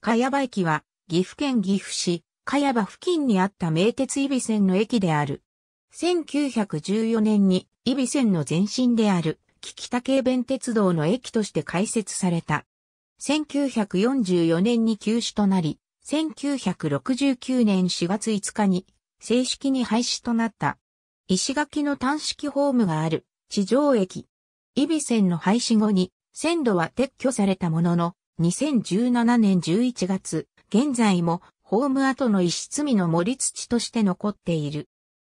茅場駅は、岐阜県岐阜市、茅場付近にあった名鉄伊備線の駅である。1914年に伊備線の前身である、菊田京弁鉄道の駅として開設された。1944年に休止となり、1969年4月5日に正式に廃止となった。石垣の単式ホームがある地上駅。伊備線の廃止後に線路は撤去されたものの、2017年11月、現在もホーム跡の一室見の森土として残っている。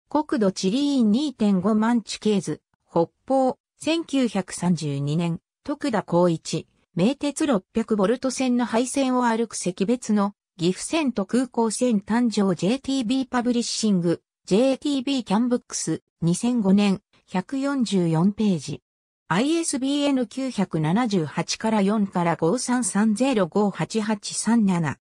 国土地理院2.5万地形図、北方、1932年、徳田光一、名鉄600ボルト線の配線を歩く石別の、岐阜線と空港線誕生 JTB パブリッシング、JTB キャンブックス、2005年、144ページ。ISBN 978から4から5 3 3 0 5 8 8 3 7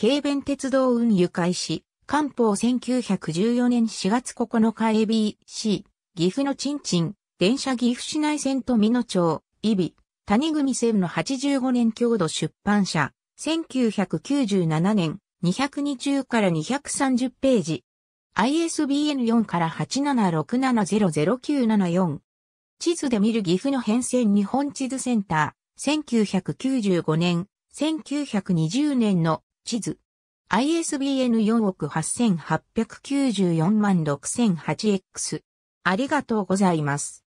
軽便鉄道運輸開始、官報1914年4月9日 ABC、岐阜のちんちん、電車岐阜市内線と美濃町、イビ谷組線の85年郷土出版社、1997年、220から230ページ。ISBN4 から876700974。地図で見る岐阜の変遷日本地図センター、1995年、1920年の地図。ISBN 4億8894万 6008X。ありがとうございます。